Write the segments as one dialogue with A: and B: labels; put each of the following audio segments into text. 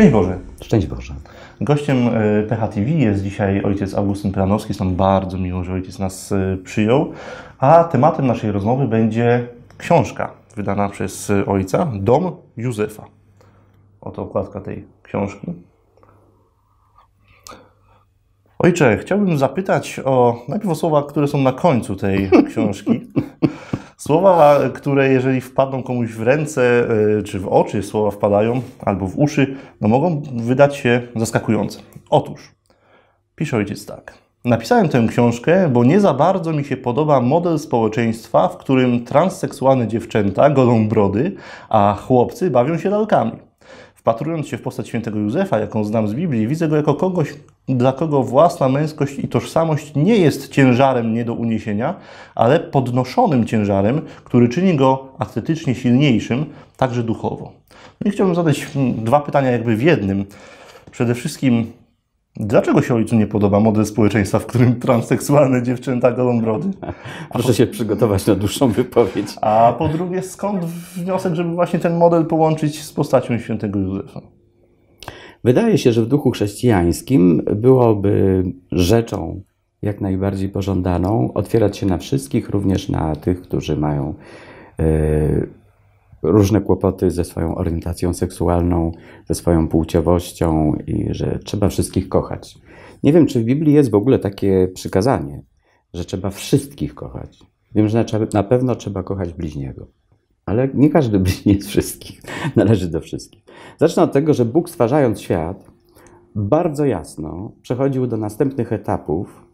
A: Szczęść Boże. Szczęść Boże. Gościem e, PHTV jest dzisiaj ojciec Augustyn Pranowski. Jest nam bardzo miło, że ojciec nas e, przyjął. A tematem naszej rozmowy będzie książka wydana przez e, ojca, Dom Józefa. Oto okładka tej książki. Ojcze, chciałbym zapytać o najpierw o słowa, które są na końcu tej książki. Słowa, które jeżeli wpadną komuś w ręce e, czy w oczy, słowa wpadają albo w uszy, no mogą wydać się zaskakujące. Otóż, pisze ojciec tak. Napisałem tę książkę, bo nie za bardzo mi się podoba model społeczeństwa, w którym transseksualne dziewczęta godzą brody, a chłopcy bawią się lalkami. Wpatrując się w postać świętego Józefa, jaką znam z Biblii, widzę go jako kogoś, dla kogo własna męskość i tożsamość nie jest ciężarem nie do uniesienia, ale podnoszonym ciężarem, który czyni go atletycznie silniejszym, także duchowo. No i chciałbym zadać dwa pytania jakby w jednym. Przede wszystkim, dlaczego się ojcu nie podoba model społeczeństwa, w którym transseksualne dziewczęta golą brody? Proszę po... się przygotować na dłuższą wypowiedź. A po drugie, skąd wniosek, żeby właśnie ten model połączyć z postacią świętego Józefa?
B: Wydaje się, że w duchu chrześcijańskim byłoby rzeczą jak najbardziej pożądaną otwierać się na wszystkich, również na tych, którzy mają e, różne kłopoty ze swoją orientacją seksualną, ze swoją płciowością i że trzeba wszystkich kochać. Nie wiem, czy w Biblii jest w ogóle takie przykazanie, że trzeba wszystkich kochać. Wiem, że na pewno trzeba kochać bliźniego ale nie każdy z wszystkich należy do wszystkich. Zacznę od tego, że Bóg stwarzając świat, bardzo jasno przechodził do następnych etapów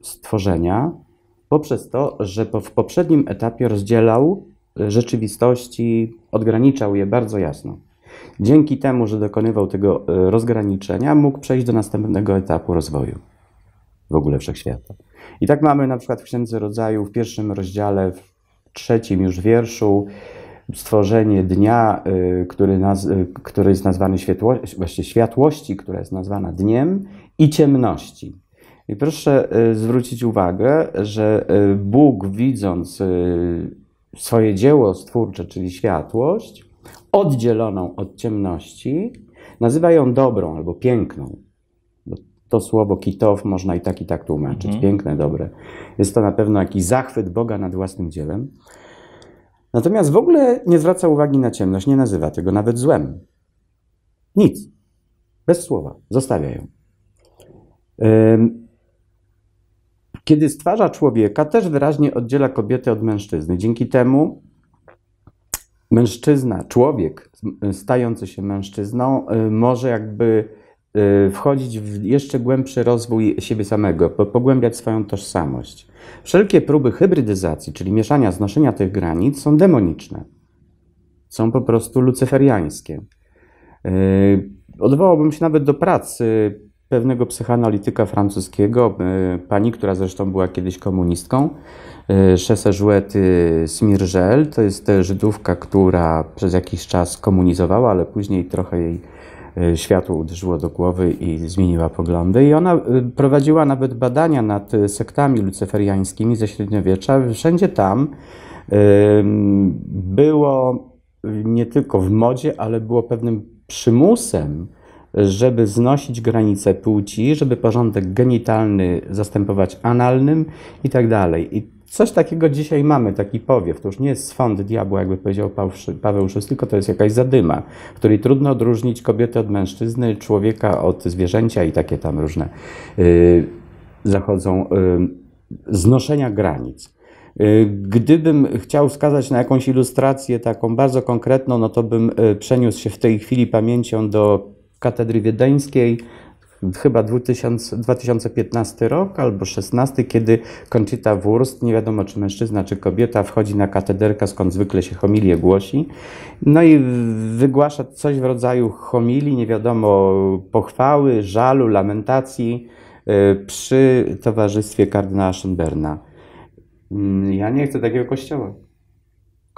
B: stworzenia poprzez to, że w poprzednim etapie rozdzielał e, rzeczywistości, odgraniczał je bardzo jasno. Dzięki temu, że dokonywał tego e, rozgraniczenia, mógł przejść do następnego etapu rozwoju w ogóle wszechświata. I tak mamy na przykład w Księdze Rodzaju w pierwszym rozdziale, w trzecim już wierszu stworzenie dnia, y, który, naz, y, który jest nazwany światło, właśnie światłości, która jest nazwana dniem i ciemności. I proszę y, zwrócić uwagę, że Bóg widząc swoje dzieło stwórcze, czyli światłość, oddzieloną od ciemności, nazywa ją dobrą albo piękną to słowo kitow można i tak, i tak tłumaczyć. Mhm. Piękne, dobre. Jest to na pewno jakiś zachwyt Boga nad własnym dziełem. Natomiast w ogóle nie zwraca uwagi na ciemność, nie nazywa tego nawet złem. Nic. Bez słowa. Zostawia ją. Kiedy stwarza człowieka, też wyraźnie oddziela kobietę od mężczyzny. Dzięki temu mężczyzna, człowiek y, stający się mężczyzną, y, może jakby Y, wchodzić w jeszcze głębszy rozwój siebie samego, pogłębiać swoją tożsamość. Wszelkie próby hybrydyzacji, czyli mieszania, znoszenia tych granic, są demoniczne. Są po prostu lucyferiańskie. Y, odwołałbym się nawet do pracy pewnego psychoanalityka francuskiego, y, pani, która zresztą była kiedyś komunistką, Chessa Jouette Smirgel, to jest e, Żydówka, która przez jakiś czas komunizowała, ale później trochę jej E, światło uderzyło do głowy i zmieniła poglądy. I ona e, prowadziła nawet badania nad e, sektami lucyferiańskimi ze średniowiecza. Wszędzie tam było nie tylko w modzie, ale było pewnym przymusem, żeby znosić granice płci, żeby porządek genitalny zastępować analnym i tak dalej. I Coś takiego dzisiaj mamy, taki powiew. To już nie jest swąd diabła, jakby powiedział Paweł VI, tylko to jest jakaś zadyma, której trudno odróżnić kobietę od mężczyzny, człowieka od zwierzęcia i takie tam różne yy, zachodzą yy, znoszenia granic. Y, gdybym chciał wskazać na jakąś ilustrację taką bardzo konkretną, no to bym y, przeniósł się w tej chwili pamięcią do katedry wiedeńskiej, chyba 2000, 2015 rok albo 16, kiedy Conchita Wurst, nie wiadomo czy mężczyzna, czy kobieta, wchodzi na katederkę, skąd zwykle się homilię głosi, no i wygłasza coś w rodzaju homilii, nie wiadomo, pochwały, żalu, lamentacji y, przy towarzystwie kardynała Schönberna. Mm, ja nie chcę takiego kościoła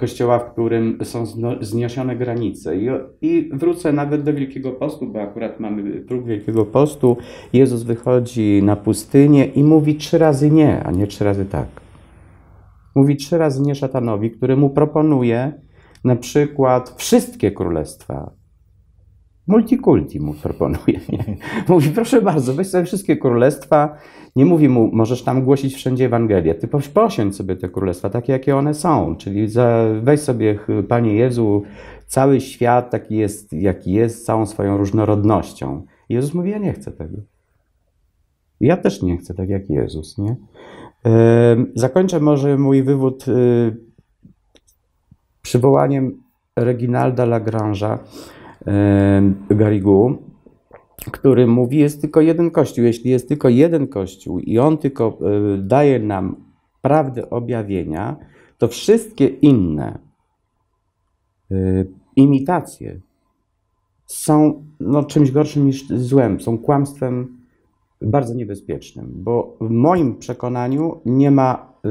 B: kościoła, w którym są zniesione granice. I, I, wrócę nawet do Wielkiego Postu, bo akurat mamy próg Wielkiego Postu. Jezus wychodzi na pustynię i mówi trzy razy nie, a nie trzy razy tak. Mówi trzy razy nie szatanowi, który mu proponuje na przykład wszystkie królestwa, Multikulti mu proponuje. Mówi, proszę bardzo, weź sobie wszystkie królestwa. Nie mówi mu, możesz tam głosić wszędzie Ewangelię. Ty posiądź sobie te królestwa takie, jakie one są. Czyli weź sobie, Panie Jezu, cały świat taki jest, jaki jest, całą swoją różnorodnością. Jezus mówi, ja nie chcę tego. Ja też nie chcę, tak jak Jezus, nie? Zakończę może mój wywód y, przywołaniem Reginalda Lagrange'a, Garigułu, który mówi, jest tylko jeden Kościół. Jeśli jest tylko jeden Kościół i on tylko e, daje nam prawdę objawienia, to wszystkie inne e, imitacje są no, czymś gorszym niż złem, są kłamstwem bardzo niebezpiecznym, bo w moim przekonaniu nie ma y,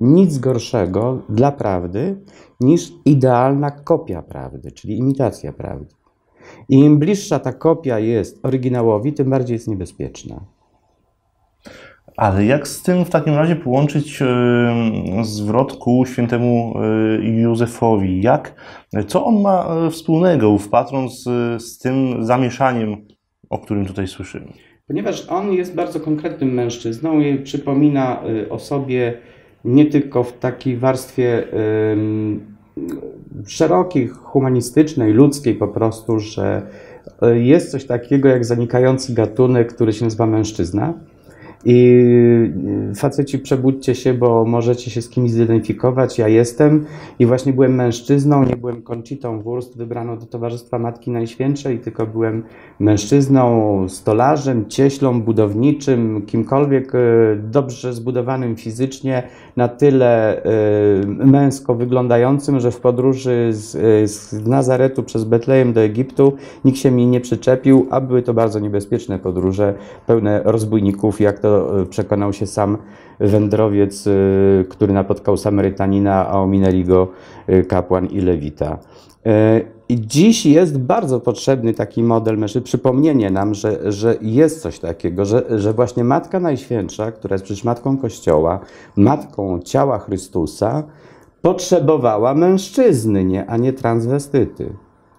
B: nic gorszego dla prawdy niż idealna kopia prawdy, czyli imitacja prawdy. I im bliższa ta kopia jest oryginałowi, tym bardziej jest niebezpieczna.
A: Ale jak z tym w takim razie połączyć e, zwrot ku świętemu e, Józefowi? Jak, co on ma e, wspólnego, ów patron, z, tym zamieszaniem, o którym tutaj słyszymy?
B: Ponieważ on jest bardzo konkretnym mężczyzną i przypomina o sobie nie tylko w takiej warstwie szerokich, humanistycznej, ludzkiej po prostu, że e, jest coś takiego jak zanikający gatunek, który się nazywa mężczyzna. I y, faceci, przebudźcie się, bo możecie się z kimś zidentyfikować. Ja jestem i właśnie byłem mężczyzną, nie byłem koncitą wurst wybraną do Towarzystwa Matki Najświętszej, tylko byłem mężczyzną, stolarzem, cieślą, budowniczym, kimkolwiek y, dobrze zbudowanym fizycznie, na tyle y, męsko wyglądającym, że w podróży z, z Nazaretu przez Betlejem do Egiptu nikt się mi nie przyczepił, a były to bardzo niebezpieczne podróże, pełne rozbójników, jak to to y, przekonał się sam wędrowiec, y, który napotkał Samarytanina, a ominęli go y, kapłan i lewita. I dziś jest bardzo potrzebny taki model mężczyzny, przypomnienie nam, że, że jest coś takiego, że, że właśnie Matka Najświętsza, która jest przecież Matką Kościoła, Matką Ciała Chrystusa, potrzebowała mężczyzny, nie, a nie transwestyty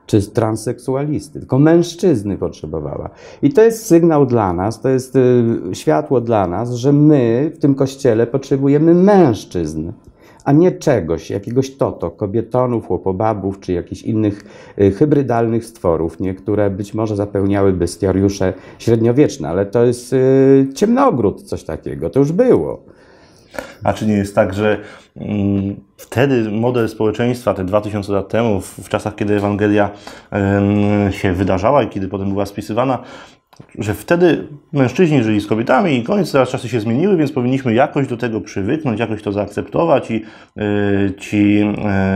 B: czy transseksualisty, tylko mężczyzny potrzebowała. I to jest sygnał dla nas, to jest y, światło dla nas, że my w tym kościele potrzebujemy mężczyzn, a nie czegoś, jakiegoś toto, kobietonów, chłopobabów czy jakichś innych y, hybrydalnych stworów, niektóre być może zapełniały bestiariusze średniowieczne, ale to jest y, ciemnogród, coś takiego, to już było.
A: A czy nie jest tak, że mm, wtedy model społeczeństwa, te 2000 lat temu, w czasach, kiedy Ewangelia się wydarzała i kiedy potem była spisywana, że wtedy mężczyźni żyli z kobietami i koniec, teraz czasy się zmieniły, więc powinniśmy jakoś do tego przywyknąć, jakoś to zaakceptować i e, ci e,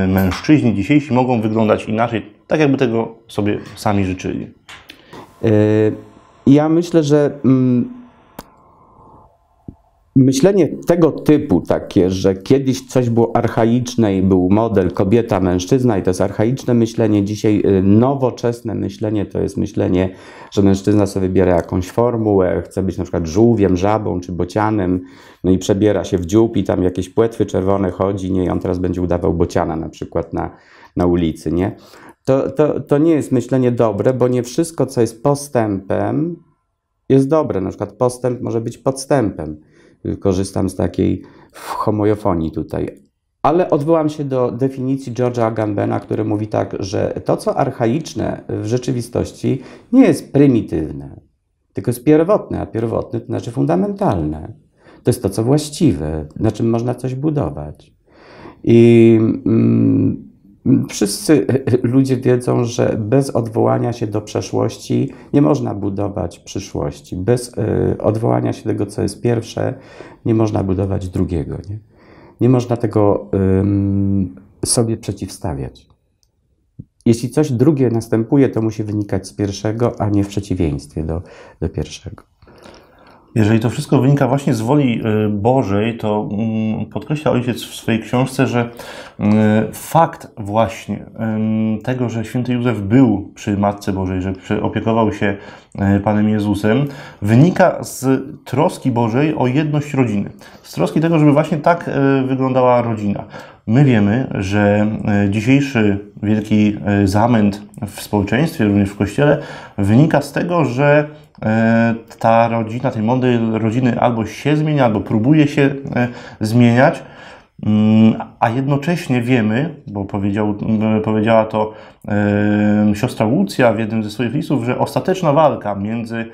A: mężczyźni dzisiejsi mogą wyglądać inaczej, tak jakby tego sobie sami życzyli. E, ja
B: myślę, że mm, Myślenie tego typu, takie, że kiedyś coś było archaiczne i był model kobieta, mężczyzna, i to jest archaiczne myślenie, dzisiaj y, nowoczesne myślenie to jest myślenie, że mężczyzna sobie wybiera jakąś formułę, chce być na przykład żółwiem, żabą czy bocianem, no i przebiera się w dziób i tam jakieś płetwy czerwone chodzi, nie, i on teraz będzie udawał bociana na przykład na, na ulicy, nie? To, to, to nie jest myślenie dobre, bo nie wszystko, co jest postępem, jest dobre. Na przykład postęp może być podstępem korzystam z takiej homojofonii tutaj. Ale odwołam się do definicji George'a Gambena, który mówi tak, że to, co archaiczne w rzeczywistości, nie jest prymitywne, tylko jest pierwotne, a pierwotne to znaczy fundamentalne. To jest to, co właściwe, na czym można coś budować. I mm, Wszyscy ludzie wiedzą, że bez odwołania się do przeszłości nie można budować przyszłości. Bez e, odwołania się do tego, co jest pierwsze, nie można budować drugiego. Nie, nie można tego sobie przeciwstawiać. Jeśli coś drugie następuje, to musi wynikać z pierwszego, a nie w przeciwieństwie do, do pierwszego.
A: Jeżeli to wszystko wynika właśnie z woli y, Bożej, to mm, podkreśla ojciec w swojej książce, że y, fakt właśnie y, tego, że święty Józef był przy Matce Bożej, że opiekował się Panem Jezusem, wynika z troski Bożej o jedność rodziny. Z troski tego, żeby właśnie tak wyglądała rodzina. My wiemy, że dzisiejszy wielki zamęt w społeczeństwie, również w kościele, wynika z tego, że E, ta rodzina, tej młodej rodziny albo się zmienia, albo próbuje się e, zmieniać, mm, a jednocześnie wiemy, bo powiedział, powiedziała to siostra Łucja w jednym ze swoich listów, że ostateczna walka między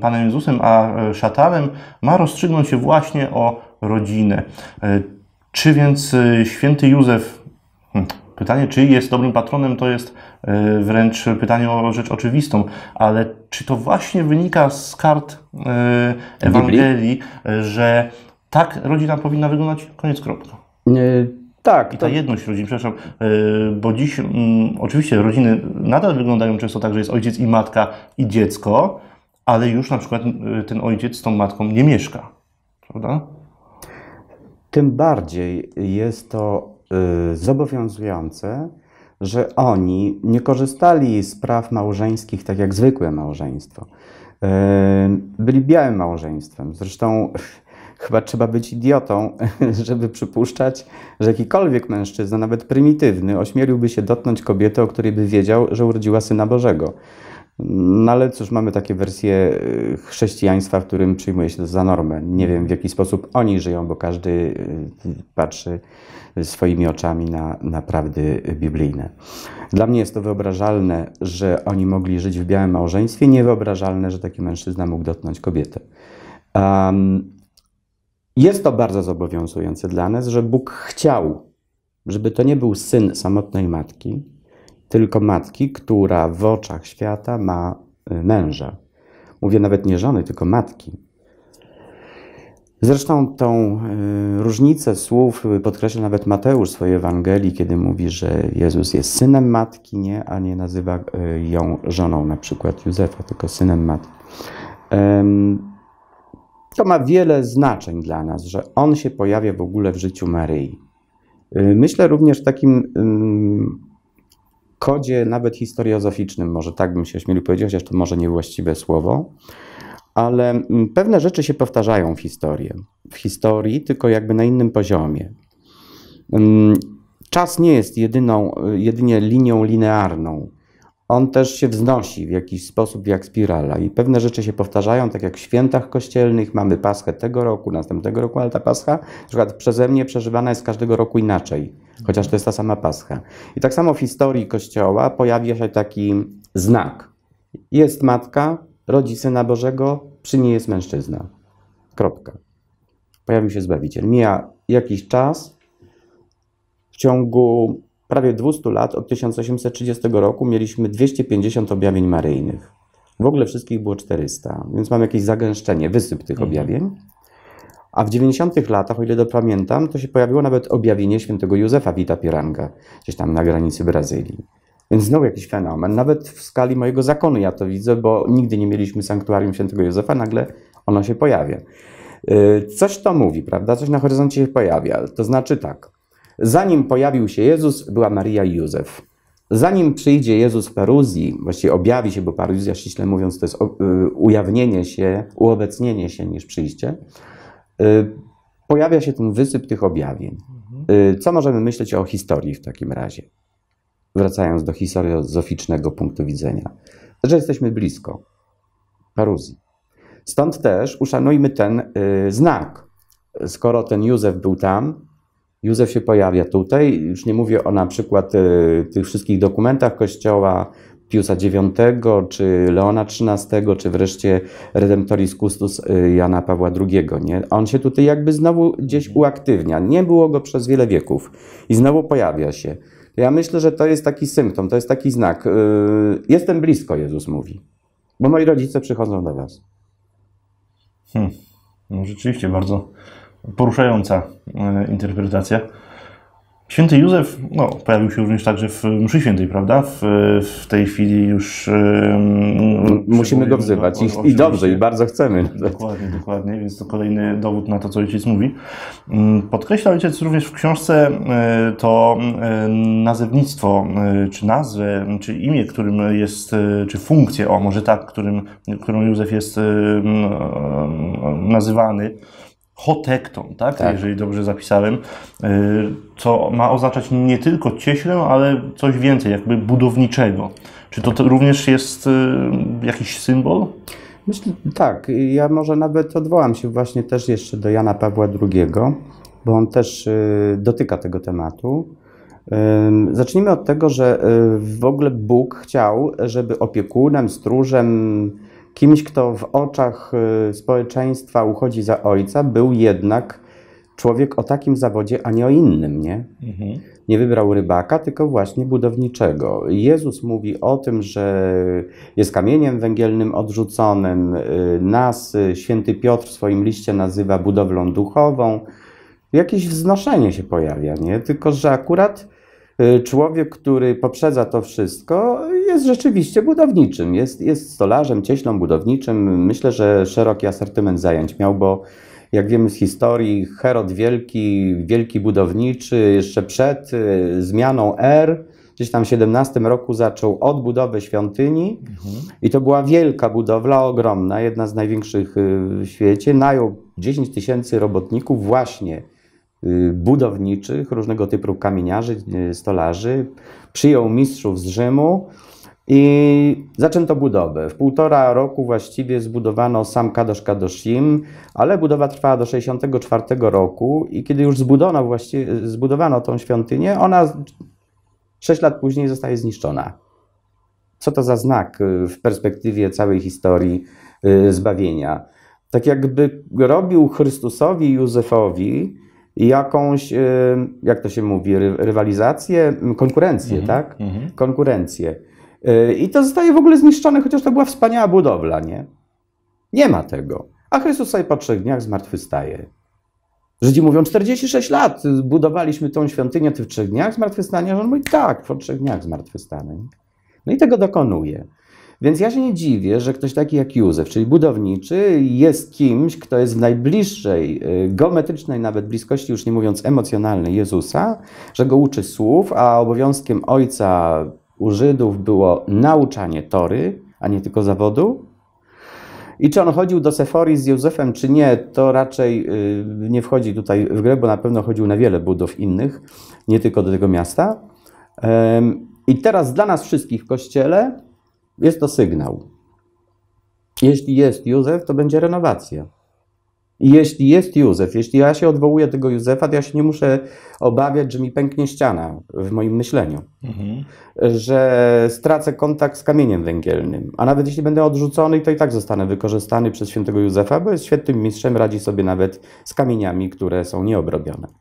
A: Panem Jezusem a e, szatanem ma rozstrzygnąć się właśnie o rodzinę. Czy więc święty Józef hm, Pytanie, czy jest dobrym patronem, to jest e, wręcz pytanie o rzecz oczywistą, ale czy to właśnie wynika z kart e, Ewangelii, że tak rodzina powinna wyglądać? Koniec, kropka. E, tak. I ta to... jedność rodzin, przepraszam, bo dziś mm, oczywiście rodziny nadal wyglądają często tak, że jest ojciec i matka i dziecko, ale już na przykład ten ojciec z tą matką nie mieszka, prawda? Tym bardziej
B: jest to Y, zobowiązujące, że oni nie korzystali z praw małżeńskich tak jak zwykłe małżeństwo. Y, byli białym małżeństwem. Zresztą chyba trzeba być idiotą, żeby przypuszczać, że jakikolwiek mężczyzna, nawet prymitywny, ośmieliłby się dotknąć kobiety, o której by wiedział, że urodziła syna Bożego. No ale cóż, mamy takie wersje y, chrześcijaństwa, w którym przyjmuje się to za normę. Nie wiem w jaki sposób oni żyją, bo każdy y, patrzy swoimi oczami na, na prawdy biblijne. Dla mnie jest to wyobrażalne, że oni mogli żyć w białym małżeństwie, niewyobrażalne, że taki mężczyzna mógł dotknąć kobietę. Um, jest to bardzo zobowiązujące dla nas, że Bóg chciał, żeby to nie był syn samotnej matki, tylko matki, która w oczach świata ma y, męża. Mówię nawet nie żony, tylko matki. Zresztą tą y, różnicę słów podkreśla nawet Mateusz w swojej Ewangelii, kiedy mówi, że Jezus jest synem matki, nie, a nie nazywa y, ją żoną, na przykład Józefa, tylko synem matki. To ma wiele znaczeń dla nas, że on się pojawia w ogóle w życiu Maryi. Myślę również w takim kodzie nawet historiozoficznym, może tak bym się ośmielił powiedzieć, chociaż to może niewłaściwe słowo, ale mm, pewne rzeczy się powtarzają w historii, w historii, tylko jakby na innym poziomie. Mm, czas nie jest jedyną, jedynie linią linearną, on też się wznosi w jakiś sposób, jak spirala. I pewne rzeczy się powtarzają, tak jak w świętach kościelnych. Mamy Paschę tego roku, następnego roku, ale ta Pascha, na przykład przeze mnie, przeżywana jest każdego roku inaczej, chociaż to jest ta sama Pascha. I tak samo w historii Kościoła pojawia się taki znak. Jest matka, rodzi Syna Bożego, przy niej jest mężczyzna. Kropka. Pojawił się Zbawiciel. Mija jakiś czas. W ciągu prawie 200 lat, od 1830 roku, mieliśmy 250 objawień maryjnych. W ogóle wszystkich było 400, więc mamy jakieś zagęszczenie, wysyp tych mhm. objawień. A w 90 latach, o ile pamiętam, to się pojawiło nawet objawienie świętego Józefa Wita Piranga, gdzieś tam na granicy Brazylii. Więc znowu jakiś fenomen. Nawet w skali mojego zakonu ja to widzę, bo nigdy nie mieliśmy sanktuarium świętego Józefa, nagle ono się pojawia. Y, coś to mówi, prawda? Coś na horyzoncie się pojawia. To znaczy tak, Zanim pojawił się Jezus, była Maria i Józef. Zanim przyjdzie Jezus w Peruzji, właściwie objawi się, bo Peruzja ściśle mówiąc to jest y, ujawnienie się, uobecnienie się niż przyjście, y, pojawia się ten wysyp tych objawień. Mhm. Y, co możemy myśleć o historii w takim razie? Wracając do historiozoficznego punktu widzenia, że jesteśmy blisko Peruzji. Stąd też uszanujmy ten znak. Skoro ten Józef był tam, Józef się pojawia tutaj, już nie mówię o na przykład e, tych wszystkich dokumentach Kościoła, Piusa IX, czy Leona XIII, czy wreszcie Redemptoris Custus e, Jana Pawła II. Nie? On się tutaj jakby znowu gdzieś mhm. uaktywnia. Nie było go przez wiele wieków i znowu pojawia się. Ja myślę, że to jest taki symptom, to jest taki znak. E, jestem blisko, Jezus mówi, bo moi rodzice przychodzą do Was.
A: Hmm. No rzeczywiście bardzo poruszająca e, interpretacja. Święty Józef no, pojawił się również także w mszy świętej, prawda? W, w tej chwili już... Um, Musimy go wzywać o, I, i dobrze, i bardzo chcemy. Dokładnie, dokładnie, więc to kolejny dowód na to, co ojciec mówi. Mm, podkreśla ojciec również w książce e, to nazewnictwo, czy nazwę, czy imię, którym jest, czy funkcję, o może tak, którym, którą Józef jest nazywany hotekton, tak? tak? jeżeli dobrze zapisałem, y, co ma oznaczać nie tylko cieślę, ale coś więcej, jakby budowniczego. Czy to, to również jest y, jakiś symbol?
B: Myślę, tak. Ja może nawet odwołam się właśnie też jeszcze do Jana Pawła II, bo on też y, dotyka tego tematu. Zacznijmy od tego, że w ogóle Bóg chciał, żeby opiekunem, stróżem, Kimś, kto w oczach y, społeczeństwa uchodzi za ojca, był jednak człowiek o takim zawodzie, a nie o innym, nie? Mhm. Nie wybrał rybaka, tylko właśnie budowniczego. Jezus mówi o tym, że jest kamieniem węgielnym odrzuconym. Y, nas y, święty Piotr w swoim liście nazywa budowlą duchową. Jakieś wznoszenie się pojawia, nie? Tylko, że akurat Y, człowiek, który poprzedza to wszystko, jest rzeczywiście budowniczym. Jest, jest stolarzem, cieślą budowniczym. Myślę, że szeroki asortyment zajęć miał, bo jak wiemy z historii, Herod Wielki, wielki budowniczy, jeszcze przed y, zmianą R, gdzieś tam w 17 roku zaczął odbudowę świątyni mhm. i to była wielka budowla, ogromna, jedna z największych y, w świecie. Najął 10 tysięcy robotników właśnie Y, budowniczych, różnego typu kamieniarzy, y, stolarzy. Przyjął mistrzów z Rzymu i zaczęto budowę. W półtora roku właściwie zbudowano sam Kadosz Kadoszim, ale budowa trwała do 64 roku i kiedy już zbudowano, właściwie, zbudowano tą świątynię, ona 6 lat później zostaje zniszczona. Co to za znak y, w perspektywie całej historii zbawienia? Tak jakby robił Chrystusowi Józefowi, jakąś, y, jak to się mówi, rywalizację, konkurencję, mhm, tak? Mhm. Konkurencję. Y, I to zostaje w ogóle zniszczone, chociaż to była wspaniała budowla, nie? Nie ma tego. A Chrystus sobie po trzech dniach zmartwychwstaje. Żydzi mówią, 46 lat y, budowaliśmy tą świątynię, ty w trzech dniach zmartwychwstania? A on mówi, tak, po trzech dniach zmartwychwstanę. No i tego dokonuje. Więc ja się nie dziwię, że ktoś taki jak Józef, czyli budowniczy, jest kimś, kto jest w najbliższej, y, geometrycznej nawet bliskości, już nie mówiąc emocjonalnej, Jezusa, że go uczy słów, a obowiązkiem ojca u Żydów było nauczanie tory, a nie tylko zawodu. I czy on chodził do Seforii z Józefem, czy nie, to raczej y, nie wchodzi tutaj w grę, bo na pewno chodził na wiele budów innych, nie tylko do tego miasta. I teraz dla nas wszystkich w kościele jest to sygnał. Jeśli jest Józef, to będzie renowacja. I jeśli jest Józef, jeśli ja się odwołuję tego Józefa, to ja się nie muszę obawiać, że mi pęknie ściana w moim myśleniu, mhm. że stracę kontakt z kamieniem węgielnym, a nawet jeśli będę odrzucony, to i tak zostanę wykorzystany przez świętego Józefa, bo jest świetnym mistrzem, radzi sobie nawet z kamieniami, które są nieobrobione.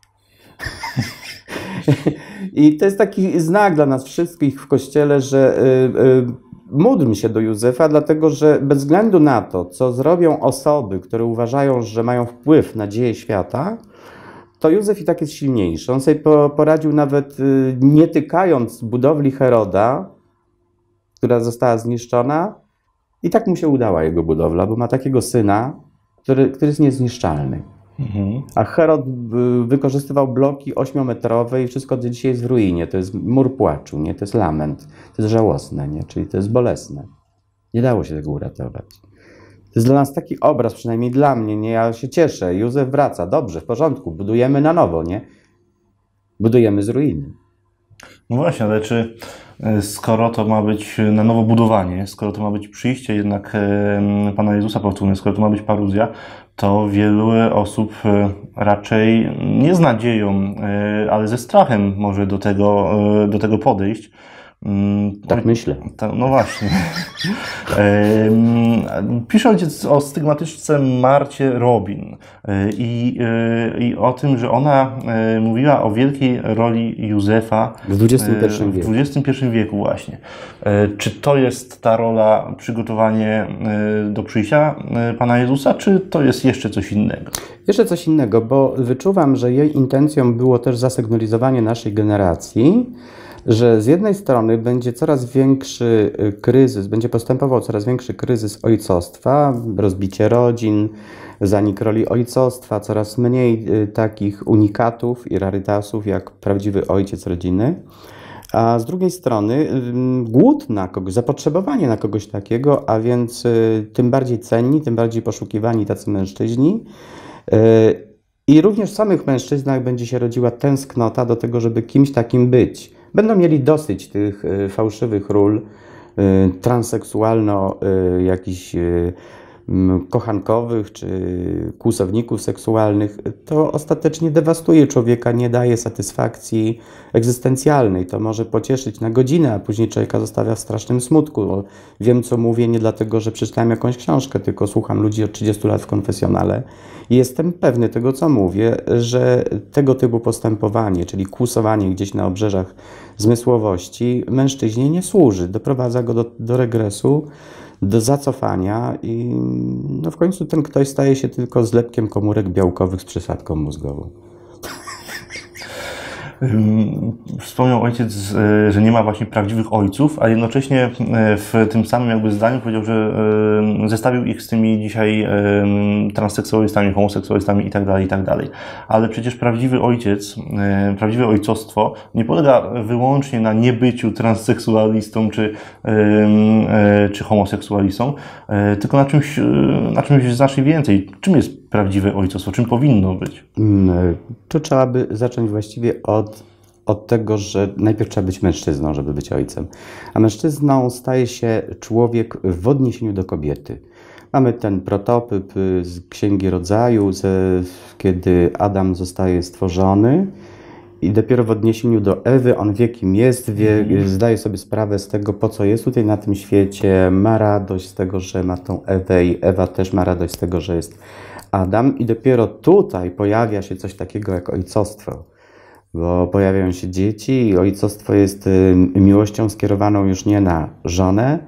B: I to jest taki znak dla nas wszystkich w kościele, że. Yy, yy, Módlmy się do Józefa, dlatego że bez względu na to, co zrobią osoby, które uważają, że mają wpływ na dzieje świata, to Józef i tak jest silniejszy. On sobie poradził nawet y, nie tykając budowli Heroda, która została zniszczona. I tak mu się udała jego budowla, bo ma takiego syna, który, który jest niezniszczalny. Mhm. A Herod y, wykorzystywał bloki ośmiometrowe i wszystko co dzisiaj jest w ruinie. To jest mur płaczu, nie? to jest lament, to jest żałosne, nie? czyli to jest bolesne. Nie dało się tego uratować. To jest dla nas taki obraz, przynajmniej dla mnie, nie? Ja się cieszę, Józef wraca, dobrze, w porządku, budujemy na nowo, nie?
A: Budujemy z ruiny. No właśnie, ale czy y, skoro to ma być na nowo budowanie, skoro to ma być przyjście jednak Pana Jezusa powtórne, skoro to ma być paruzja, to wielu e, osób e, raczej nie z nadzieją, e, ale ze strachem może do tego, do tego podejść. Mm, tak no myślę. no właśnie. Pisze ojciec o stygmatyczce Marcie Robin e, i, e, i, o tym, że ona e, mówiła o wielkiej roli Józefa w XXI wieku. W XXI wieku właśnie. Czy to jest ta rola przygotowanie do przyjścia Pana Jezusa, czy to jest jeszcze coś innego?
B: Jeszcze coś innego, bo wyczuwam, że jej intencją było też zasygnalizowanie naszej generacji, że z jednej strony będzie coraz większy y, kryzys, będzie postępował coraz większy kryzys ojcostwa, rozbicie rodzin, zanik roli ojcostwa, coraz mniej y, takich unikatów i rarytasów jak prawdziwy ojciec rodziny. A z drugiej strony głód na kogoś, zapotrzebowanie na kogoś takiego, a więc y, tym bardziej cenni, tym bardziej poszukiwani tacy mężczyźni. I również w samych mężczyznach będzie się rodziła tęsknota do tego, żeby kimś takim być będą mieli dosyć tych y, fałszywych ról y, transseksualno y, jakichś kochankowych czy kłusowników seksualnych, to ostatecznie dewastuje człowieka, nie daje satysfakcji egzystencjalnej. To może pocieszyć na godzinę, a później człowieka zostawia w strasznym smutku. No, wiem, co mówię, nie dlatego, że przeczytałem jakąś książkę, tylko słucham ludzi od 30 lat w konfesjonale i jestem pewny tego, co mówię, że tego typu postępowanie, czyli kłusowanie gdzieś na obrzeżach zmysłowości, mężczyźnie nie służy. Doprowadza go do, do regresu do zacofania i no w końcu ten ktoś staje się tylko zlepkiem komórek białkowych z przesadką mózgową.
A: Wspomniał ojciec, e, że nie ma właśnie prawdziwych ojców, a jednocześnie e, w tym samym jakby zdaniu powiedział, że zestawił ich z tymi dzisiaj transseksualistami, homoseksualistami itd., tak itd. Tak Ale przecież prawdziwy ojciec, e, prawdziwe ojcostwo nie polega wyłącznie na niebyciu transseksualistą czy, czy homoseksualistą, tylko na czymś, na czymś znacznie więcej. Czym jest prawdziwe ojcostwo? Czym powinno być? Mm,
B: tu trzeba by zacząć właściwie od, od tego, że najpierw trzeba być mężczyzną, żeby być ojcem. A mężczyzną staje się człowiek w odniesieniu do kobiety. Mamy ten prototyp z Księgi Rodzaju, ze, kiedy Adam zostaje stworzony i dopiero w odniesieniu do Ewy, on wie kim jest, wie, zdaje sobie sprawę z tego, po co jest tutaj na tym świecie, ma radość z tego, że ma tą Ewę i Ewa też ma radość z tego, że jest Adam, i dopiero tutaj pojawia się coś takiego jak ojcostwo, bo pojawiają się dzieci, i ojcostwo jest y, miłością skierowaną już nie na żonę,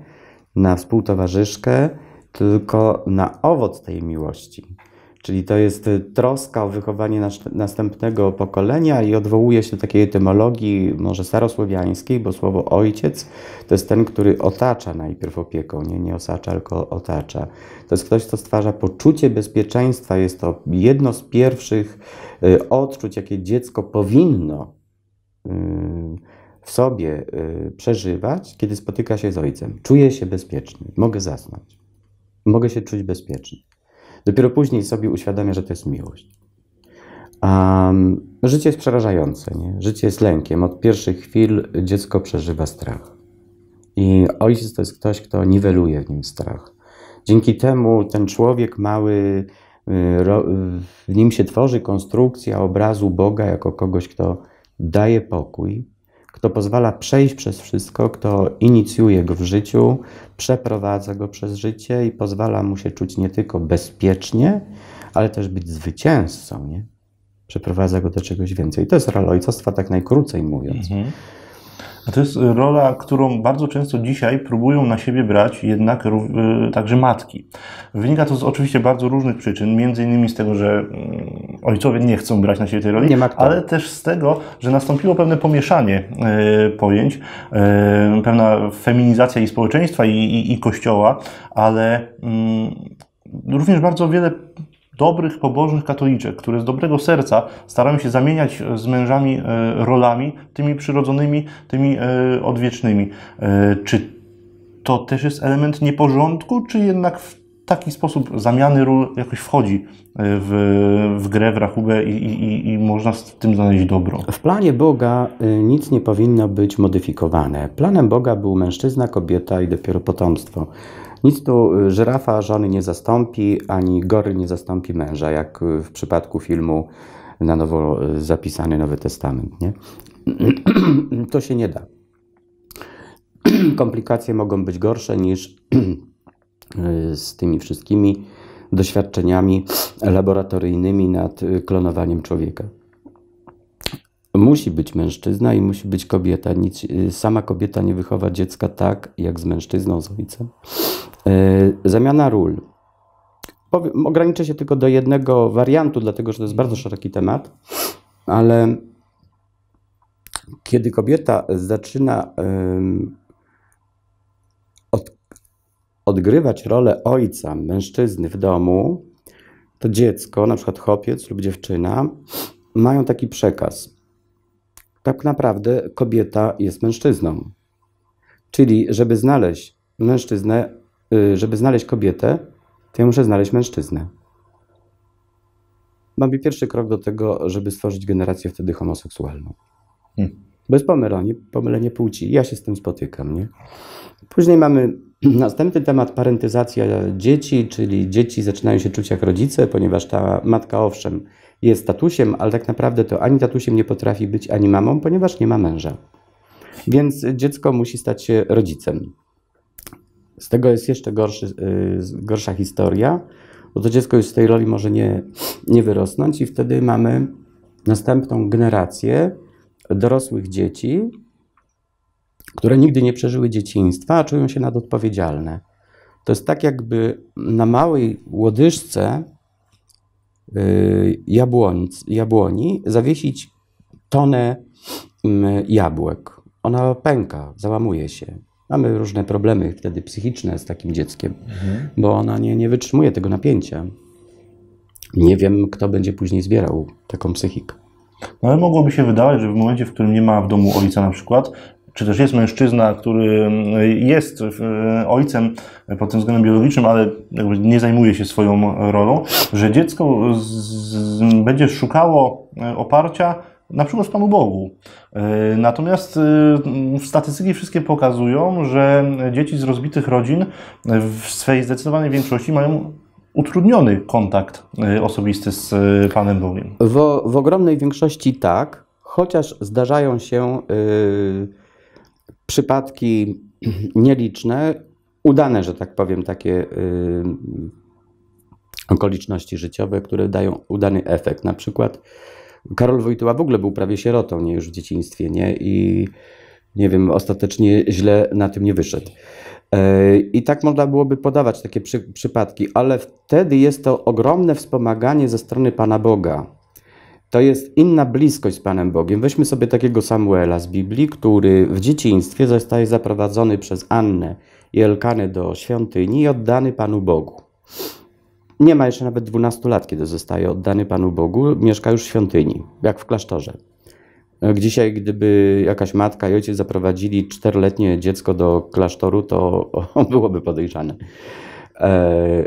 B: na współtowarzyszkę, tylko na owoc tej miłości. Czyli to jest y, troska o wychowanie następnego pokolenia i odwołuje się do takiej etymologii może starosłowiańskiej, bo słowo ojciec to jest ten, który otacza najpierw opieką, nie, nie osacza, tylko otacza. To jest ktoś, kto stwarza poczucie bezpieczeństwa. Jest to jedno z pierwszych y, odczuć, jakie dziecko powinno y, w sobie przeżywać, kiedy spotyka się z ojcem. Czuję się bezpieczny, mogę zasnąć, mogę się czuć bezpieczny. Dopiero później sobie uświadamia, że to jest miłość. Um, życie jest przerażające, nie? życie jest lękiem. Od pierwszych chwil dziecko przeżywa strach. I ojciec to jest ktoś, kto niweluje w nim strach. Dzięki temu ten człowiek mały, y, y, w nim się tworzy konstrukcja obrazu Boga jako kogoś, kto daje pokój, kto pozwala przejść przez wszystko, kto inicjuje go w życiu, przeprowadza go przez życie i pozwala mu się czuć nie tylko bezpiecznie, ale też być zwycięzcą, nie? Przeprowadza go do czegoś więcej. To jest rola ojcostwa, tak najkrócej mówiąc. Mhm.
A: A to jest rola, którą bardzo często dzisiaj próbują na siebie brać jednak y, także matki. Wynika to z oczywiście bardzo różnych przyczyn, między innymi z tego, że mm, ojcowie nie chcą brać na siebie tej roli, ale też z tego, że nastąpiło pewne pomieszanie y, pojęć, y, pewna feminizacja i społeczeństwa i, i, i kościoła, ale mm, również bardzo wiele dobrych, pobożnych katoliczek, które z dobrego serca starają się zamieniać e, z mężami e, rolami, tymi przyrodzonymi, tymi e, odwiecznymi. Czy to też jest element nieporządku, czy jednak w taki sposób zamiany ról jakoś wchodzi w, w grę, w rachubę i, i, i można z tym znaleźć dobro. W
B: planie Boga nic nie powinno być modyfikowane. Planem Boga był mężczyzna, kobieta i dopiero potomstwo. Nic tu y, żyrafa żony nie zastąpi, ani gory nie zastąpi męża, jak y, w przypadku filmu na nowo y, zapisany Nowy Testament. Nie? To się nie da. Komplikacje mogą być gorsze niż z tymi wszystkimi doświadczeniami laboratoryjnymi nad klonowaniem człowieka. Musi być mężczyzna i musi być kobieta. Nic, sama kobieta nie wychowa dziecka tak, jak z mężczyzną, z ojcem. Y, zamiana ról. Powiem, ograniczę się tylko do jednego wariantu, dlatego że to jest bardzo szeroki temat, ale kiedy kobieta zaczyna od, odgrywać rolę ojca, mężczyzny w domu, to dziecko, na przykład chłopiec lub dziewczyna, mają taki przekaz. Tak naprawdę kobieta jest mężczyzną. Czyli, żeby znaleźć mężczyznę, Y, żeby znaleźć kobietę, to ja muszę znaleźć mężczyznę. Mamy pierwszy krok do tego, żeby stworzyć generację wtedy homoseksualną. Hmm. Bez pomylenia, pomylenie płci. Ja się z tym spotykam, nie? Później mamy następny temat, parentyzacja dzieci, czyli dzieci zaczynają się czuć jak rodzice, ponieważ ta matka owszem jest tatusiem, ale tak naprawdę to ani tatusiem nie potrafi być, ani mamą, ponieważ nie ma męża. Więc dziecko musi stać się rodzicem. Z tego jest jeszcze gorszy, y, gorsza historia, bo to dziecko już z tej roli może nie, nie wyrosnąć i wtedy mamy następną generację dorosłych dzieci, które nigdy nie przeżyły dzieciństwa, a czują się nadodpowiedzialne. To jest tak, jakby na małej łodyżce y, jabłoni zawiesić tonę mm, jabłek. Ona pęka, załamuje się. Mamy różne problemy wtedy psychiczne z takim dzieckiem, mhm. bo ona nie, nie wytrzymuje tego napięcia. Nie wiem, kto będzie później zbierał taką psychikę.
A: No ale mogłoby się wydawać, że w momencie, w którym nie ma w domu ojca na przykład, czy też jest mężczyzna, który y, jest y, ojcem pod tym względem biologicznym, ale nie zajmuje się swoją rolą, że dziecko z, z, będzie szukało y, oparcia na przykład Panu Bogu. E, natomiast y, statystyki wszystkie pokazują, że dzieci z rozbitych rodzin w swej zdecydowanej większości mają utrudniony kontakt e, osobisty z e, Panem Bogiem. W, w ogromnej większości tak, chociaż
B: zdarzają się yy, przypadki nieliczne, udane, że tak powiem, takie yy, okoliczności życiowe, które dają udany efekt. Na przykład Karol Wojtyła w ogóle był prawie sierotą, nie już w dzieciństwie, nie? I nie wiem, ostatecznie źle na tym nie wyszedł. E, I tak można byłoby podawać takie przy, przypadki, ale wtedy jest to ogromne wspomaganie ze strony Pana Boga. To jest inna bliskość z Panem Bogiem. Weźmy sobie takiego Samuela z Biblii, który w dzieciństwie zostaje zaprowadzony przez Annę i Elkanę do świątyni i oddany Panu Bogu. Nie ma jeszcze nawet 12 lat, kiedy zostaje oddany Panu Bogu, mieszka już w świątyni, jak w klasztorze. E, dzisiaj, gdyby jakaś matka i ojciec zaprowadzili czteroletnie dziecko do klasztoru, to byłoby podejrzane. E,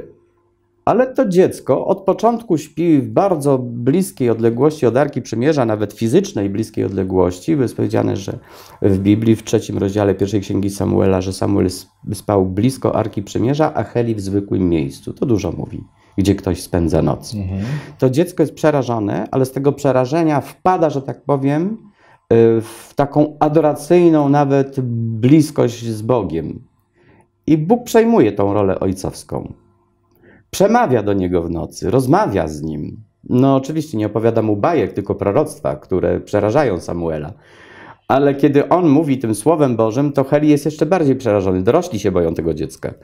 B: ale to dziecko od początku śpi w bardzo bliskiej odległości od Arki Przymierza, nawet fizycznej bliskiej odległości. Bo jest powiedziane, że w Biblii w trzecim rozdziale pierwszej księgi Samuela, że Samuel spał blisko Arki Przymierza, a Heli w zwykłym miejscu. To dużo mówi gdzie ktoś spędza noc. Mhm. To dziecko jest przerażone, ale z tego przerażenia wpada, że tak powiem, y, w taką adoracyjną nawet bliskość z Bogiem. I Bóg przejmuje tą rolę ojcowską. Przemawia do niego w nocy, rozmawia z nim. No, oczywiście nie opowiada mu bajek, tylko proroctwa, które przerażają Samuela. Ale kiedy on mówi tym słowem Bożym, to Heli jest jeszcze bardziej przerażony. Dorośli się boją tego dziecka.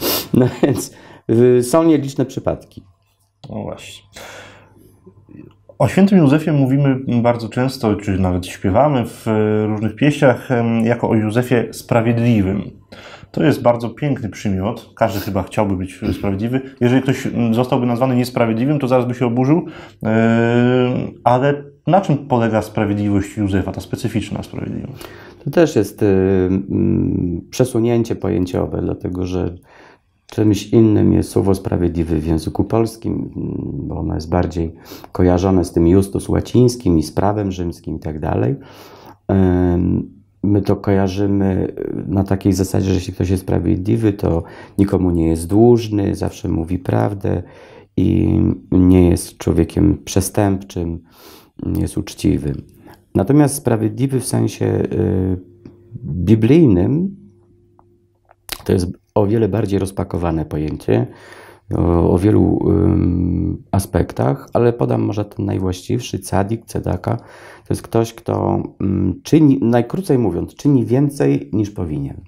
B: No więc
A: y, są nieliczne przypadki. No właśnie. O świętym Józefie mówimy bardzo często, czy nawet śpiewamy w y, różnych pieściach, jako o Józefie Sprawiedliwym. To jest bardzo piękny przymiot. Każdy chyba chciałby być sprawiedliwy. Jeżeli ktoś zostałby nazwany niesprawiedliwym, to zaraz by się oburzył. Y, ale na czym polega sprawiedliwość Józefa, ta specyficzna sprawiedliwość? To też jest
B: przesunięcie pojęciowe, dlatego że Czymś innym jest słowo sprawiedliwy w języku polskim, bo ono jest bardziej kojarzone z tym justus łacińskim i z prawem rzymskim i tak dalej. My to kojarzymy na takiej zasadzie, że jeśli ktoś jest sprawiedliwy, to nikomu nie jest dłużny, zawsze mówi prawdę i nie jest człowiekiem przestępczym, jest uczciwym. Natomiast sprawiedliwy w sensie y, biblijnym to jest o wiele bardziej rozpakowane pojęcie, o, o wielu ym, aspektach, ale podam może ten najwłaściwszy, cadik, cedaka. To jest ktoś, kto ym, czyni, najkrócej mówiąc, czyni więcej niż powinien.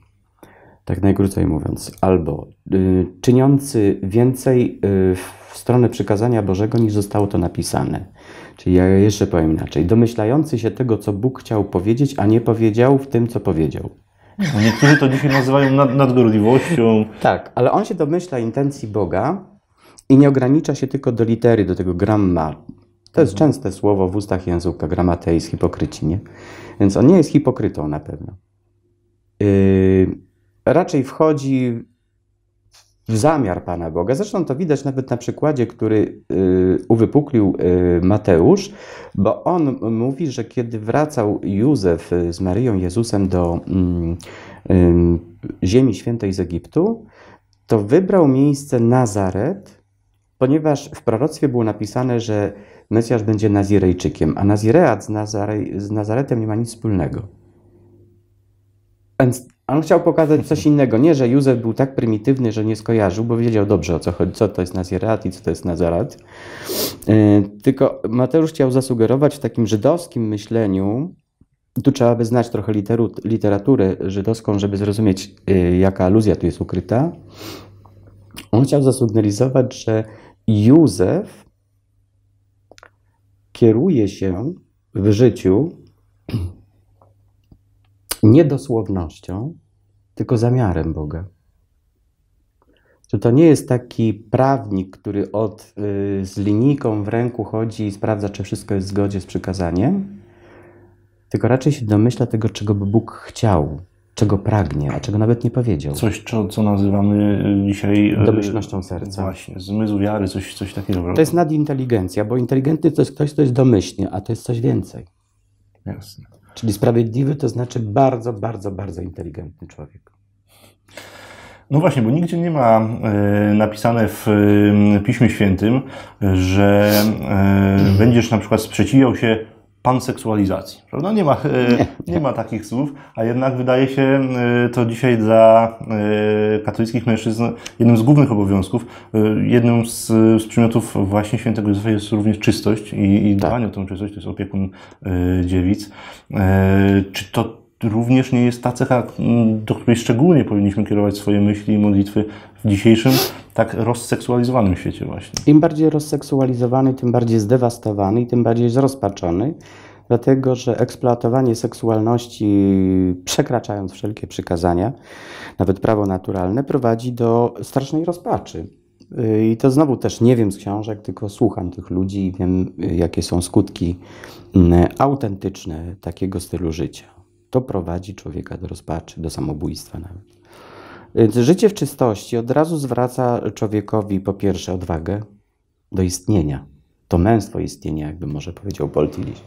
B: Tak najkrócej mówiąc, albo y, czyniący więcej y, w stronę przykazania Bożego niż zostało to napisane. Czyli ja jeszcze powiem inaczej, domyślający się tego, co Bóg chciał powiedzieć, a nie powiedział w tym, co powiedział. No, niektórzy to dzisiaj nazywają nad, nadgorliwością. Tak, ale on się domyśla intencji Boga i nie ogranicza się tylko do litery, do tego gramma. To jest mhm. częste słowo w ustach języka, gramateis, hipokryci, nie? Więc on nie jest hipokrytą na pewno. Yy, raczej wchodzi w zamiar Pana Boga. Zresztą to widać nawet na przykładzie, który y, uwypuklił y, Mateusz, bo on mówi, że kiedy wracał Józef y, z Maryją Jezusem do mm, Ziemi Świętej z Egiptu, to wybrał miejsce Nazaret, ponieważ w proroctwie było napisane, że Mesjasz będzie Nazirejczykiem, a Nazireat z, Nazare z Nazaretem nie ma nic wspólnego on chciał pokazać coś innego. Nie, że Józef był tak prymitywny, że nie skojarzył, bo wiedział dobrze o co chodzi, co to jest Nazirat i co to jest Nazarat. E, tylko Mateusz chciał zasugerować w takim żydowskim myśleniu, tu trzeba by znać trochę literu, literaturę żydowską, żeby zrozumieć, e, jaka aluzja tu jest ukryta. On chciał zasugerować, że Józef kieruje się w życiu nie dosłownością, tylko zamiarem Boga. Czy to nie jest taki prawnik, który od, y, z linijką w ręku chodzi i sprawdza, czy wszystko jest w zgodzie z przykazaniem, tylko raczej się domyśla tego, czego by Bóg chciał, czego pragnie, a czego nawet nie powiedział. Coś, co, co nazywamy y, dzisiaj y, domyślnością
A: serca. Właśnie, zmysł wiary, coś, coś takiego. To
B: jest nadinteligencja, bo inteligentny to jest ktoś, kto jest
A: domyślnie, a to jest coś
B: więcej. Jasne. Czyli sprawiedliwy to znaczy bardzo, bardzo, bardzo inteligentny człowiek.
A: No właśnie, bo nigdzie nie ma y, napisane w y, Piśmie Świętym, że y, będziesz na przykład sprzeciwiał się panseksualizacji, prawda? Nie ma, e, nie. nie ma takich słów, a jednak wydaje się e, to dzisiaj dla e, katolickich mężczyzn jednym z głównych obowiązków. Jednym z, z przymiotów właśnie świętego Józefa jest również czystość i, i tak. dbanie o tą czystość, to jest opiekun dziewic. Czy to również nie jest ta cecha, mm, do której szczególnie powinniśmy kierować swoje myśli i modlitwy w dzisiejszym, tak rozseksualizowanym świecie właśnie.
B: Im bardziej rozseksualizowany, tym bardziej zdewastowany i tym bardziej zrozpaczony, dlatego że eksploatowanie seksualności, przekraczając wszelkie przykazania, nawet prawo naturalne, prowadzi do strasznej rozpaczy. Y, I to znowu też nie wiem z książek, tylko słucham tych ludzi i wiem, y, jakie są skutki mm, autentyczne takiego stylu życia. To prowadzi człowieka do rozpaczy, do samobójstwa nawet. Więc Życie w czystości od razu zwraca człowiekowi po pierwsze odwagę do istnienia. To męstwo istnienia, jakby może powiedział Boltiliś.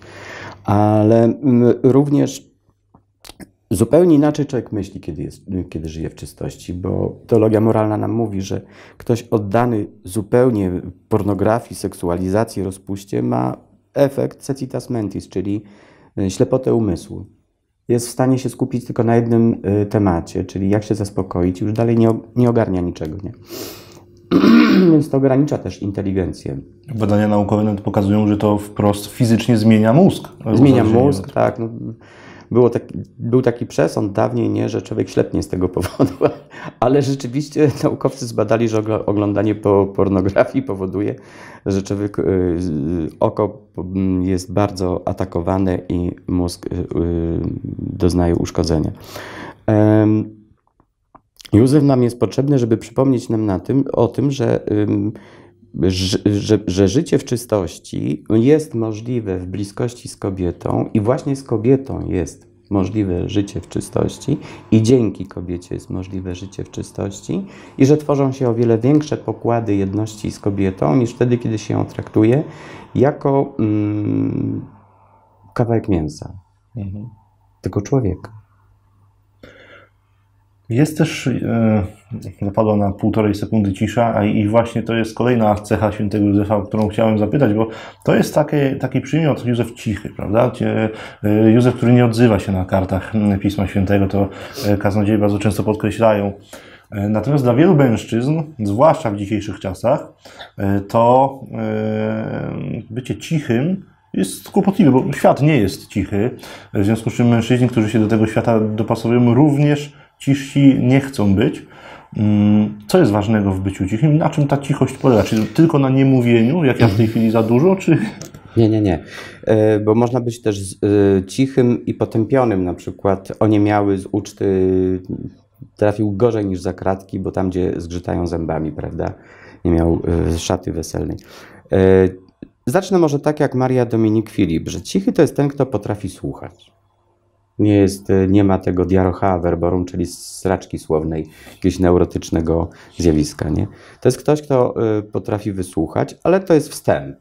B: Ale mm, również zupełnie inaczej człowiek myśli, kiedy, jest, kiedy żyje w czystości, bo teologia moralna nam mówi, że ktoś oddany zupełnie pornografii, seksualizacji, rozpuście ma efekt cecitas mentis, czyli e, ślepotę umysłu jest w stanie się skupić tylko na jednym y, temacie, czyli jak się zaspokoić, już dalej nie, nie ogarnia niczego. Nie?
A: Więc to ogranicza też inteligencję. Badania naukowe nawet pokazują, że to wprost fizycznie zmienia mózg. Zmienia mózg, tak. No, było taki, był taki przesąd
B: dawniej, nie, że człowiek ślepnie z tego powodu, ale rzeczywiście naukowcy zbadali, że oglądanie po pornografii powoduje, że człowiek, y, oko mm, jest bardzo atakowane i mózg y, y, doznaje uszkodzenia. Józef nam jest potrzebny, żeby przypomnieć nam na tym, o tym, że że, że, życie w czystości jest możliwe w bliskości z kobietą i właśnie z kobietą jest możliwe życie w czystości i dzięki kobiecie jest możliwe życie w czystości i że tworzą się o wiele większe pokłady jedności z kobietą niż wtedy, kiedy się ją traktuje jako mm,
A: kawałek mięsa. Mhm. Tylko człowieka. Jest też, zapadła e, na półtorej sekundy cisza a i właśnie to jest kolejna cecha świętego Józefa, o którą chciałem zapytać, bo to jest takie, taki przymiot Józef Cichy, prawda? E, Józef, który nie odzywa się na kartach Pisma Świętego, to e, kaznodzieje bardzo często podkreślają. Natomiast dla wielu mężczyzn, zwłaszcza w dzisiejszych czasach, to bycie cichym jest kłopotliwe, bo świat nie jest cichy. W związku z czym mężczyźni, którzy się do tego świata dopasowują, również cichsi nie chcą być. Mm, co jest ważnego w byciu cichym? Na czym ta cichość polega? Czy tylko na niemówieniu, jak ja w tej chwili za dużo, czy... Nie, nie, nie.
B: E, bo można być też e, cichym i potępionym. Na przykład oniemiały z uczty trafił gorzej niż za kratki, bo tam, gdzie zgrzytają zębami, prawda? Nie miał e, szaty weselnej. Zacznę może tak jak Maria Dominik Filip, że cichy to jest ten, kto potrafi słuchać nie, jest, e, nie ma tego diarocha verborum, czyli sraczki słownej, jakiegoś neurotycznego zjawiska. Nie? To jest ktoś, kto e, potrafi wysłuchać, ale to jest wstęp.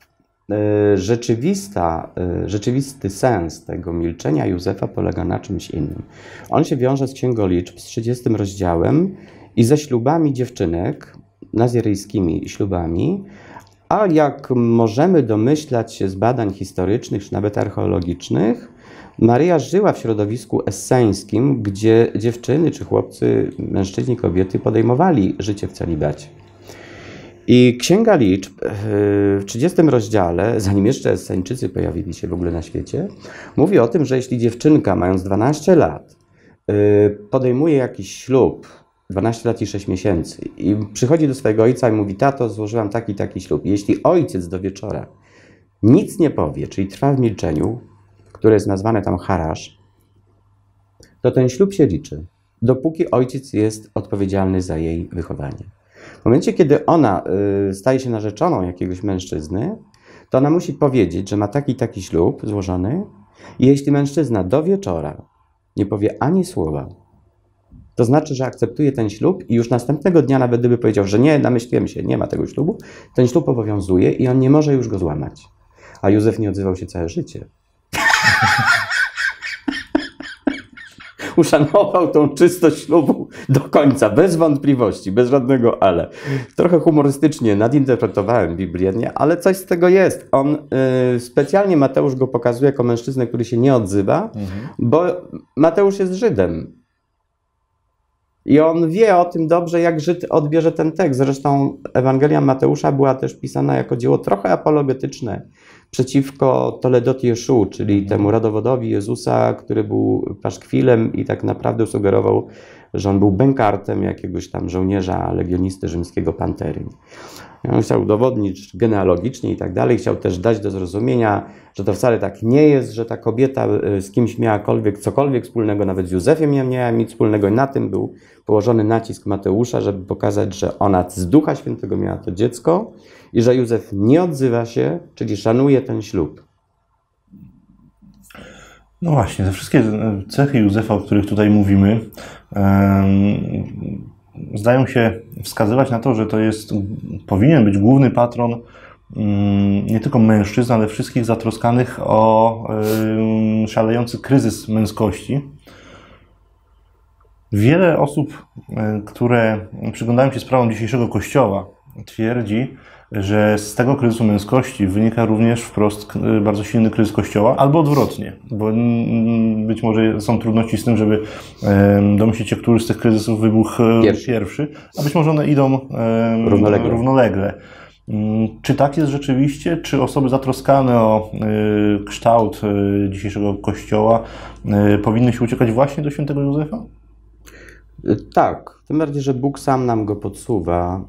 B: E, rzeczywista, rzeczywisty sens tego milczenia Józefa polega na czymś innym. On się wiąże z Księgą Liczb, z 30 rozdziałem i ze ślubami dziewczynek, naziryjskimi ślubami, a jak możemy domyślać się z badań historycznych czy nawet archeologicznych, Maria żyła w środowisku esseńskim, gdzie dziewczyny czy chłopcy, mężczyźni, kobiety podejmowali życie w celibacie. I Księga Liczb e, w 30 rozdziale, zanim jeszcze Esseńczycy pojawili się w ogóle na świecie, mówi o tym, że jeśli dziewczynka mając 12 lat e, podejmuje jakiś ślub, 12 lat i 6 miesięcy, i przychodzi do swojego ojca i mówi: Tato, złożyłam taki, taki ślub. I jeśli ojciec do wieczora nic nie powie, czyli trwa w milczeniu, które jest nazwane tam harasz, to ten ślub się liczy, dopóki ojciec jest odpowiedzialny za jej wychowanie. W momencie, kiedy ona y, staje się narzeczoną jakiegoś mężczyzny, to ona musi powiedzieć, że ma taki taki ślub złożony, i jeśli mężczyzna do wieczora nie powie ani słowa, to znaczy, że akceptuje ten ślub i już następnego dnia, nawet gdyby powiedział, że nie, namyśliłem się, nie ma tego ślubu, ten ślub obowiązuje i on nie może już go złamać. A Józef nie odzywał się całe życie. uszanował tą czystość ślubu do końca, bez wątpliwości, bez żadnego ale. Trochę humorystycznie nadinterpretowałem Biblię, nie? ale coś z tego jest. On y, specjalnie Mateusz go pokazuje jako mężczyznę, który się nie odzywa, mhm. bo Mateusz jest Żydem. I on wie o tym dobrze, jak Żyd odbierze ten tekst. Zresztą Ewangelia Mateusza była też pisana jako dzieło trochę apologetyczne przeciwko Toledot Jeszu, czyli mhm. temu radowodowi Jezusa, który był paszkwilem i tak naprawdę sugerował, że on był bękartem jakiegoś tam żołnierza, legionisty rzymskiego Pantery. On chciał udowodnić genealogicznie i tak dalej, chciał też dać do zrozumienia, że to wcale tak nie jest, że ta kobieta e, z kimś miała cokolwiek wspólnego, nawet z Józefem nie miała nic wspólnego i na tym był położony nacisk Mateusza, żeby pokazać, że ona z Ducha Świętego miała to dziecko, i że Józef nie odzywa się, czyli szanuje ten ślub.
A: No właśnie, te wszystkie cechy Józefa, o których tutaj mówimy, zdają się wskazywać na to, że to jest, powinien być główny patron nie tylko mężczyzn, ale wszystkich zatroskanych o szalejący kryzys męskości. Wiele osób, e, które przyglądają się sprawom dzisiejszego kościoła, twierdzi, że z tego kryzysu męskości wynika również wprost y, bardzo silny kryzys kościoła, albo odwrotnie, bo być może są trudności z tym, żeby domyślić się, który z tych kryzysów wybuchł e, pierwszy, pierwszy a być może one idą równolegle. równolegle. Mm, czy tak jest rzeczywiście? Czy osoby zatroskane o y, kształt y, dzisiejszego kościoła powinny się uciekać właśnie do świętego Józefa? Tak, tym bardziej, że Bóg sam nam go podsuwa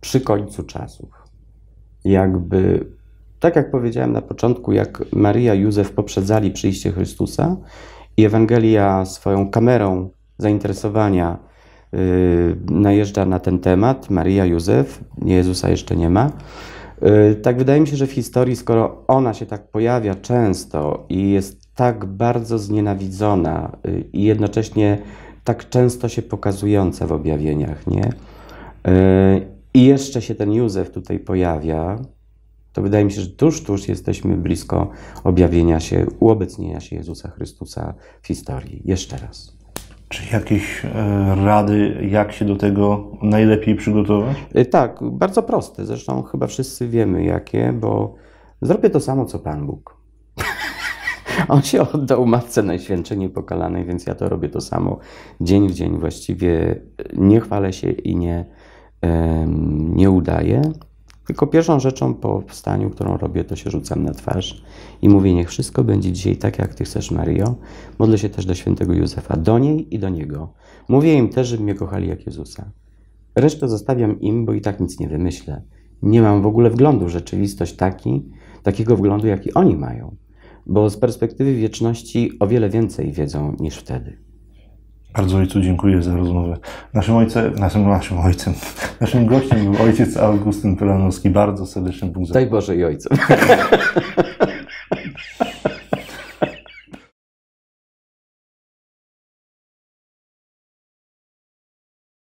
A: przy końcu
B: czasów jakby, tak jak powiedziałem na początku, jak Maria i Józef poprzedzali przyjście Chrystusa i Ewangelia swoją kamerą zainteresowania yy, najeżdża na ten temat, Maria, Józef, Jezusa jeszcze nie ma, yy, tak wydaje mi się, że w historii, skoro ona się tak pojawia często i jest tak bardzo znienawidzona yy, i jednocześnie tak często się pokazująca w objawieniach, nie? Yy, i jeszcze się ten Józef tutaj pojawia, to wydaje mi się, że tuż, tuż jesteśmy blisko
A: objawienia się, uobecnienia się Jezusa Chrystusa w historii. Jeszcze raz. Czy jakieś e, rady, jak się do tego najlepiej przygotować? E, tak, bardzo
B: proste. Zresztą chyba wszyscy wiemy jakie, bo zrobię to samo co Pan Bóg. On się oddał Matce Najświętszej Niepokalanej, więc ja to robię to samo dzień w dzień. Właściwie e, nie chwalę się i nie nie udaje. Tylko pierwszą rzeczą po wstaniu, którą robię, to się rzucam na twarz i mówię, niech wszystko będzie dzisiaj tak, jak Ty chcesz, Mario. Modlę się też do świętego Józefa, do niej i do niego. Mówię im też, żeby mnie kochali jak Jezusa. Resztę zostawiam im, bo i tak nic nie wymyślę. Nie mam w ogóle wglądu w rzeczywistość taki, takiego wglądu, jaki oni mają, bo z perspektywy wieczności o wiele więcej wiedzą niż wtedy.
A: Bardzo Ojcu dziękuję za rozmowę. Naszym ojcem, naszym, naszym ojcem, naszym gościem był ojciec Augustyn Pelanowski. Bardzo serdecznie punkt Daj Boże i ojcu.